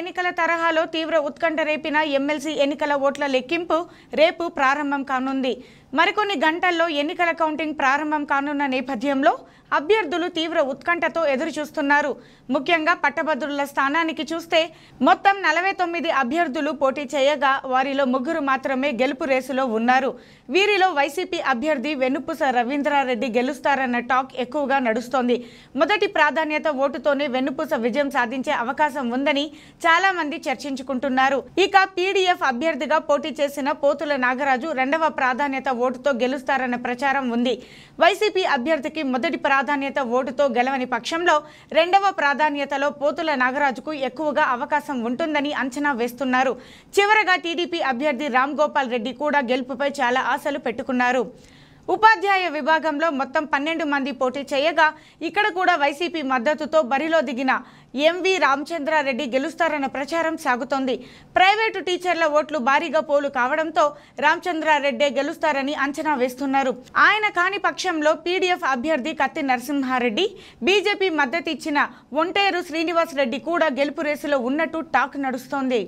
ఎన్నికల తరహాలో తీవ్ర ఉత్కంఠ రేపిన ఎమ్మెల్సీ ఎన్నికల ఓట్ల లెక్కింపు రేపు ప్రారంభం కానుంది మరికొన్ని గంటల్లో ఎన్నికల కౌంటింగ్ ప్రారంభం కానున్న నేపథ్యంలో అభ్యర్థులు తీవ్ర ఉత్కంఠతో ఎదురుచూస్తున్నారు ముఖ్యంగా పట్టభద్రుల స్థానానికి చూస్తే మొత్తం నలభై తొమ్మిది అభ్యర్థులు పోటీ చేయగా వారిలో ముగ్గురు మాత్రమే గెలుపు రేసులో ఉన్నారు వీరిలో వైసీపీ అభ్యర్థి వెన్నుపూస రవీంద్రారెడ్డి గెలుస్తారన్న టాక్ ఎక్కువగా నడుస్తోంది మొదటి ప్రాధాన్యత ఓటుతోనే వెన్నుపూస విజయం సాధించే అవకాశం ఉందని చాలా మంది చర్చించుకుంటున్నారు ఇక పీడీఎఫ్ అభ్యర్థిగా పోటీ చేసిన పోతుల నాగరాజు రెండవ ప్రాధాన్యత ఓటుతో గెలుస్తారన్న ప్రచారం ఉంది వైసీపీ అభ్యర్థికి మొదటి ప్రాధాన్యత ఓటుతో గెలవని పక్షంలో రెండవ ప్రాధాన్యతలో పోతుల నాగరాజుకు ఎక్కువగా అవకాశం ఉంటుందని అంచనా వేస్తున్నారు చివరగా టీడీపీ అభ్యర్థి రామ్ గోపాల్ రెడ్డి కూడా గెలుపుపై చాలా ఆశలు పెట్టుకున్నారు ఉపాధ్యాయ విభాగంలో మొత్తం పన్నెండు మంది పోటీ చేయగా ఇక్కడ కూడా వైసీపీ మద్దతుతో బరిలో దిగిన ఎంవి రామచంద్రారెడ్డి గెలుస్తారన్న ప్రచారం సాగుతోంది ప్రైవేటు టీచర్ల ఓట్లు భారీగా పోలు కావడంతో రామచంద్రారెడ్డి గెలుస్తారని అంచనా వేస్తున్నారు ఆయన కాని పక్షంలో పీడీఎఫ్ అభ్యర్థి కత్తి నరసింహారెడ్డి బీజేపీ మద్దతిచ్చిన ఒంటేరు శ్రీనివాస్ రెడ్డి కూడా గెలుపు రేసులో ఉన్నట్టు టాక్ నడుస్తోంది